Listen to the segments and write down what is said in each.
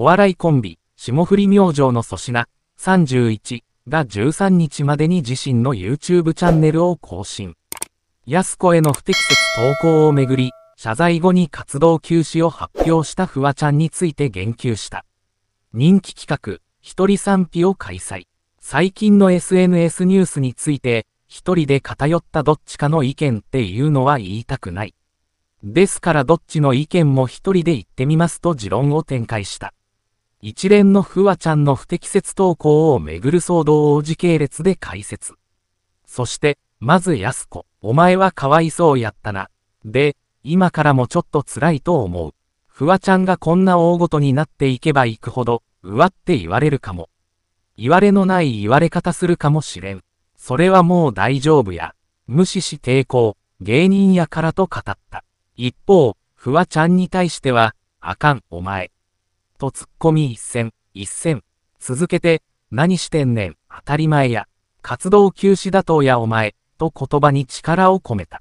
お笑いコンビ、霜降り明星の粗品、31が13日までに自身の YouTube チャンネルを更新。安子への不適切投稿をめぐり、謝罪後に活動休止を発表したフワちゃんについて言及した。人気企画、一人賛否を開催。最近の SNS ニュースについて、一人で偏ったどっちかの意見っていうのは言いたくない。ですからどっちの意見も一人で言ってみますと持論を展開した。一連のフワちゃんの不適切投稿をめぐる騒動を時系列で解説。そして、まず安子、お前はかわいそうやったな。で、今からもちょっと辛いと思う。フワちゃんがこんな大ごとになっていけばいくほど、うわって言われるかも。言われのない言われ方するかもしれん。それはもう大丈夫や。無視し抵抗、芸人やからと語った。一方、フワちゃんに対しては、あかん、お前。と突っ込み一戦、一戦。続けて、何してんねん、当たり前や。活動休止だとやお前、と言葉に力を込めた。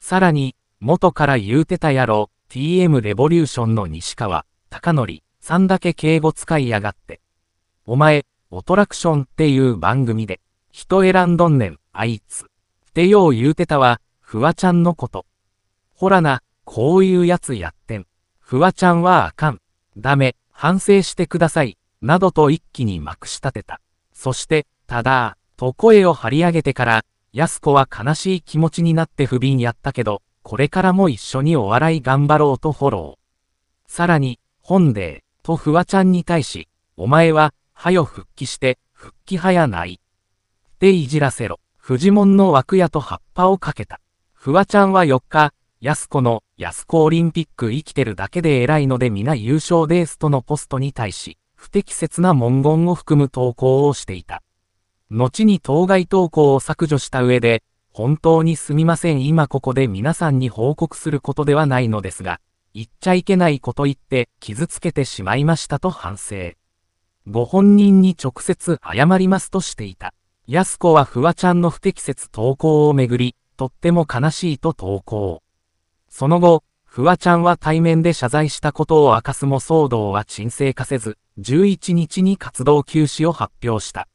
さらに、元から言うてたやろ、TM レボリューションの西川、高則、さんだけ敬語使いやがって。お前、オトラクションっていう番組で、人選んどんねん、あいつ。ってよう言うてたわ、フワちゃんのこと。ほらな、こういうやつやってん。フワちゃんはあかん。ダメ、反省してください、などと一気にまくし立てた。そして、ただ、と声を張り上げてから、安子は悲しい気持ちになって不憫やったけど、これからも一緒にお笑い頑張ろうとフォロー。さらに、本で、とフワちゃんに対し、お前は、はよ復帰して、復帰はやない。っていじらせろ。フジモンの枠屋と葉っぱをかけた。フワちゃんは4日、安子の安子オリンピック生きてるだけで偉いので皆優勝ですとのポストに対し、不適切な文言を含む投稿をしていた。後に当該投稿を削除した上で、本当にすみません今ここで皆さんに報告することではないのですが、言っちゃいけないこと言って傷つけてしまいましたと反省。ご本人に直接謝りますとしていた。安子はフワちゃんの不適切投稿をめぐり、とっても悲しいと投稿。その後、フワちゃんは対面で謝罪したことを明かすも騒動は沈静化せず、11日に活動休止を発表した。